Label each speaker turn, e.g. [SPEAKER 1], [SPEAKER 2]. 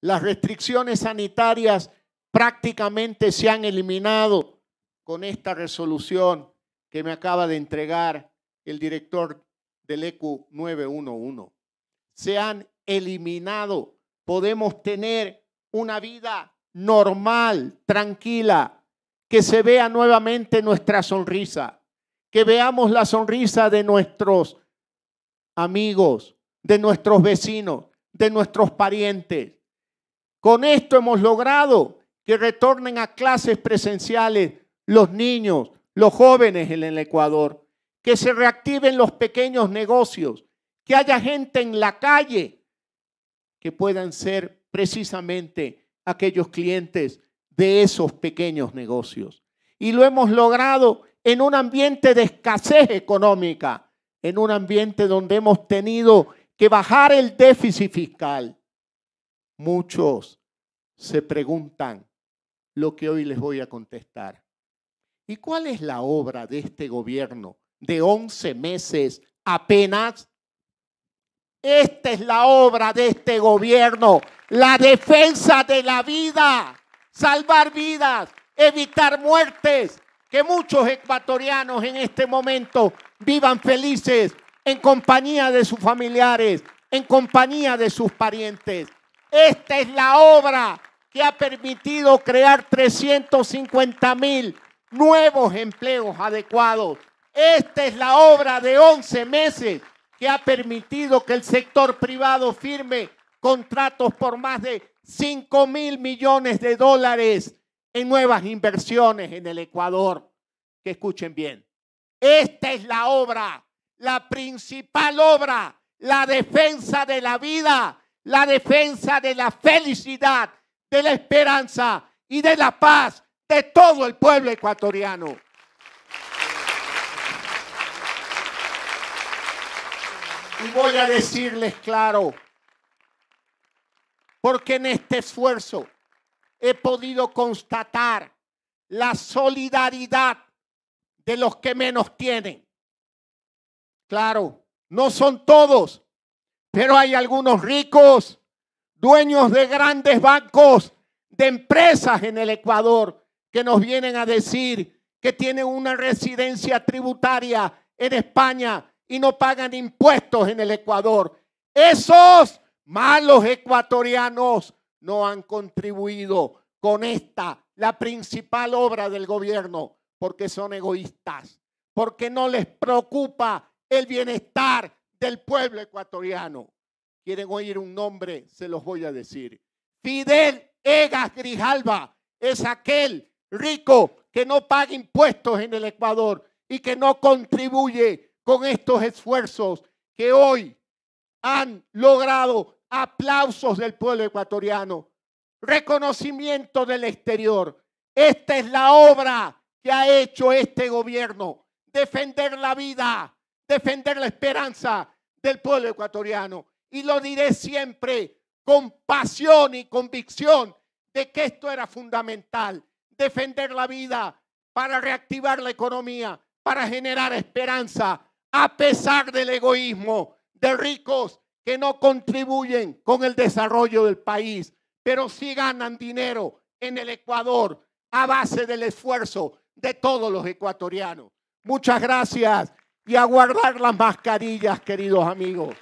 [SPEAKER 1] Las restricciones sanitarias prácticamente se han eliminado con esta resolución que me acaba de entregar el director del ECU 911. Se han eliminado. Podemos tener una vida normal, tranquila, que se vea nuevamente nuestra sonrisa, que veamos la sonrisa de nuestros amigos, de nuestros vecinos, de nuestros parientes. Con esto hemos logrado que retornen a clases presenciales los niños, los jóvenes en el Ecuador, que se reactiven los pequeños negocios, que haya gente en la calle que puedan ser precisamente aquellos clientes de esos pequeños negocios. Y lo hemos logrado en un ambiente de escasez económica, en un ambiente donde hemos tenido que bajar el déficit fiscal, Muchos se preguntan lo que hoy les voy a contestar. ¿Y cuál es la obra de este gobierno de 11 meses apenas? Esta es la obra de este gobierno, la defensa de la vida, salvar vidas, evitar muertes, que muchos ecuatorianos en este momento vivan felices en compañía de sus familiares, en compañía de sus parientes. Esta es la obra que ha permitido crear 350 mil nuevos empleos adecuados. Esta es la obra de 11 meses que ha permitido que el sector privado firme contratos por más de 5 mil millones de dólares en nuevas inversiones en el Ecuador. Que escuchen bien. Esta es la obra, la principal obra, la defensa de la vida la defensa de la felicidad, de la esperanza y de la paz de todo el pueblo ecuatoriano. Y voy a decirles claro, porque en este esfuerzo he podido constatar la solidaridad de los que menos tienen. Claro, no son todos, pero hay algunos ricos, dueños de grandes bancos, de empresas en el Ecuador, que nos vienen a decir que tienen una residencia tributaria en España y no pagan impuestos en el Ecuador. Esos malos ecuatorianos no han contribuido con esta, la principal obra del gobierno, porque son egoístas, porque no les preocupa el bienestar del pueblo ecuatoriano. Quieren oír un nombre, se los voy a decir. Fidel Egas Grijalba es aquel rico que no paga impuestos en el Ecuador y que no contribuye con estos esfuerzos que hoy han logrado aplausos del pueblo ecuatoriano, reconocimiento del exterior. Esta es la obra que ha hecho este gobierno, defender la vida, defender la esperanza del pueblo ecuatoriano. Y lo diré siempre con pasión y convicción de que esto era fundamental, defender la vida para reactivar la economía, para generar esperanza, a pesar del egoísmo de ricos que no contribuyen con el desarrollo del país, pero sí ganan dinero en el Ecuador a base del esfuerzo de todos los ecuatorianos. Muchas gracias y a guardar las mascarillas, queridos amigos.